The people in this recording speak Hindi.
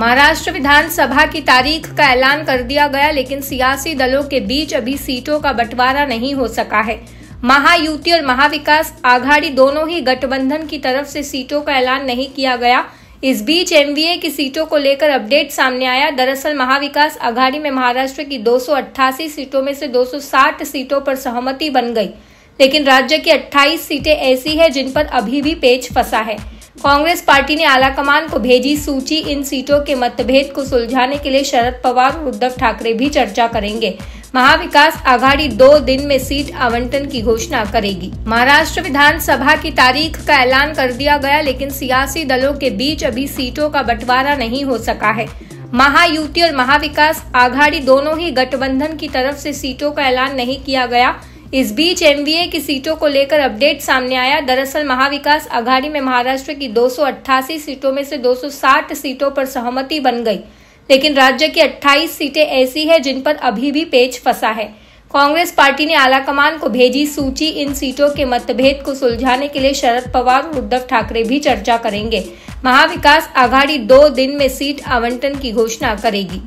महाराष्ट्र विधानसभा की तारीख का ऐलान कर दिया गया लेकिन सियासी दलों के बीच अभी सीटों का बंटवारा नहीं हो सका है महायुति और महाविकास आघाड़ी दोनों ही गठबंधन की तरफ से सीटों का ऐलान नहीं किया गया इस बीच एमवीए की सीटों को लेकर अपडेट सामने आया दरअसल महाविकास आघाड़ी में महाराष्ट्र की 288 सीटों में से 260 सीटों पर सहमति बन गई लेकिन राज्य की 28 सीटें ऐसी है जिन पर अभी भी पेच फंसा है कांग्रेस पार्टी ने आलाकमान को भेजी सूची इन सीटों के मतभेद को सुलझाने के लिए शरद पवार और उद्धव ठाकरे भी चर्चा करेंगे महाविकास आघाड़ी दो दिन में सीट आवंटन की घोषणा करेगी महाराष्ट्र विधानसभा की तारीख का ऐलान कर दिया गया लेकिन सियासी दलों के बीच अभी सीटों का बंटवारा नहीं हो सका है महायुति और महाविकास आघाड़ी दोनों ही गठबंधन की तरफ से सीटों का ऐलान नहीं किया गया इस बीच एमवीए की सीटों को लेकर अपडेट सामने आया दरअसल महाविकास आघाड़ी में महाराष्ट्र की 288 सीटों में से 260 सीटों पर सहमति बन गई लेकिन राज्य की 28 सीटें ऐसी हैं जिन पर अभी भी पेच फंसा है कांग्रेस पार्टी ने आलाकमान को भेजी सूची इन सीटों के मतभेद को सुलझाने के लिए शरद पवार और उद्धव ठाकरे भी चर्चा करेंगे महाविकास आघाड़ी दो दिन में सीट आवंटन की घोषणा करेगी